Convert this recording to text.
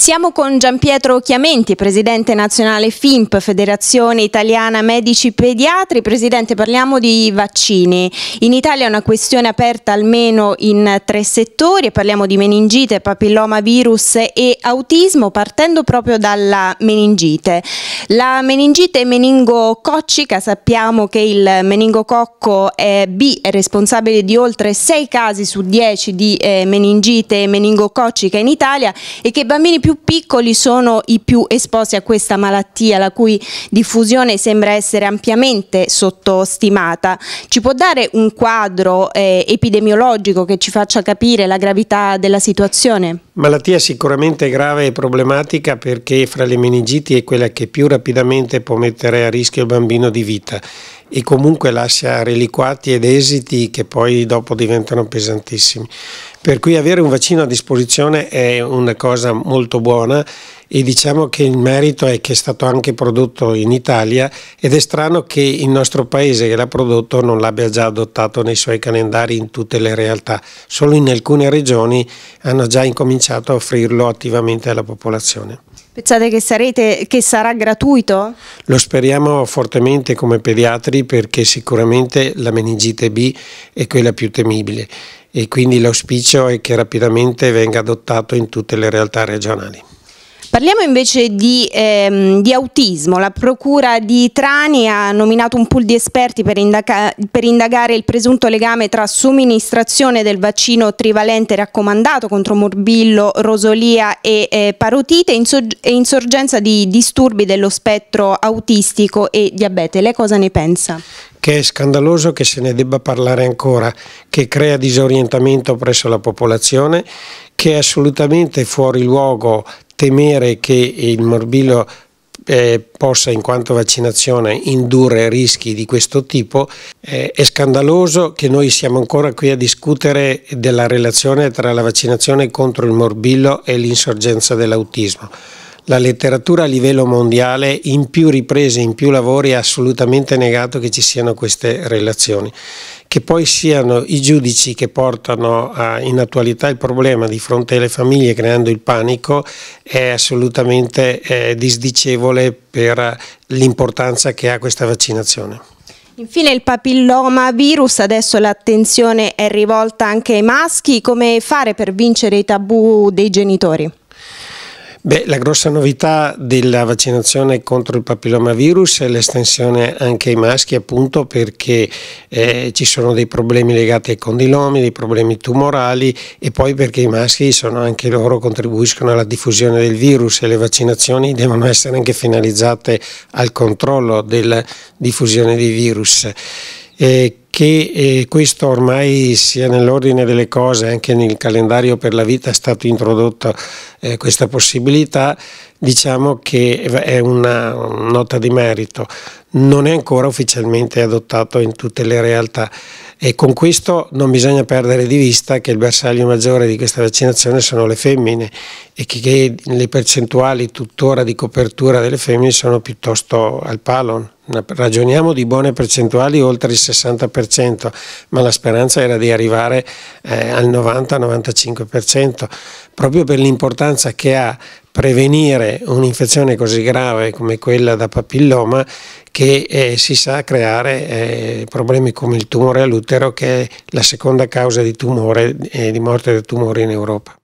Siamo con Giampietro Chiamenti, presidente nazionale FIMP, Federazione Italiana Medici Pediatri. Presidente, parliamo di vaccini. In Italia è una questione aperta almeno in tre settori, parliamo di meningite, papillomavirus e autismo, partendo proprio dalla meningite. La meningite meningococcica, sappiamo che il meningococco è B è responsabile di oltre 6 casi su 10 di eh, meningite meningococcica in Italia e che bambini più più piccoli sono i più esposti a questa malattia, la cui diffusione sembra essere ampiamente sottostimata. Ci può dare un quadro eh, epidemiologico che ci faccia capire la gravità della situazione? Malattia sicuramente grave e problematica perché fra le meningiti è quella che più rapidamente può mettere a rischio il bambino di vita e comunque lascia reliquati ed esiti che poi dopo diventano pesantissimi. Per cui avere un vaccino a disposizione è una cosa molto buona e diciamo che il merito è che è stato anche prodotto in Italia ed è strano che il nostro paese che l'ha prodotto non l'abbia già adottato nei suoi calendari in tutte le realtà, solo in alcune regioni hanno già incominciato a offrirlo attivamente alla popolazione. Pensate che, sarete, che sarà gratuito? Lo speriamo fortemente come pediatri perché sicuramente la meningite B è quella più temibile e quindi l'auspicio è che rapidamente venga adottato in tutte le realtà regionali. Parliamo invece di, ehm, di, autismo. La Procura di Trani ha nominato un pool di esperti per, indaga per, indagare il presunto legame tra somministrazione del vaccino trivalente raccomandato contro morbillo, rosolia e eh, parotite e insorgenza di disturbi dello spettro autistico e diabete. Lei cosa ne pensa? che è scandaloso che se ne debba parlare ancora, che crea disorientamento presso la popolazione, che è assolutamente fuori luogo temere che il morbillo eh, possa in quanto vaccinazione indurre rischi di questo tipo, eh, è scandaloso che noi siamo ancora qui a discutere della relazione tra la vaccinazione contro il morbillo e l'insorgenza dell'autismo la letteratura a livello mondiale in più riprese, in più lavori ha assolutamente negato che ci siano queste relazioni. Che poi siano i giudici che portano a, in attualità il problema di fronte alle famiglie creando il panico è assolutamente eh, disdicevole per l'importanza che ha questa vaccinazione. Infine il papilloma virus, adesso l'attenzione è rivolta anche ai maschi, come fare per vincere i tabù dei genitori? Beh, la grossa novità della vaccinazione contro il papillomavirus è l'estensione anche ai maschi, appunto perché eh, ci sono dei problemi legati ai condilomi, dei problemi tumorali e poi perché i maschi sono anche loro contribuiscono alla diffusione del virus e le vaccinazioni devono essere anche finalizzate al controllo della diffusione dei virus. Eh, che eh, questo ormai sia nell'ordine delle cose, anche nel calendario per la vita è stata introdotta eh, questa possibilità, diciamo che è una nota di merito, non è ancora ufficialmente adottato in tutte le realtà e con questo non bisogna perdere di vista che il bersaglio maggiore di questa vaccinazione sono le femmine e che le percentuali tuttora di copertura delle femmine sono piuttosto al palo. Ragioniamo di buone percentuali oltre il 60%, ma la speranza era di arrivare eh, al 90-95%, proprio per l'importanza che ha prevenire un'infezione così grave come quella da papilloma che eh, si sa creare eh, problemi come il tumore all'utero che è la seconda causa di tumore e eh, di morte del tumore in Europa.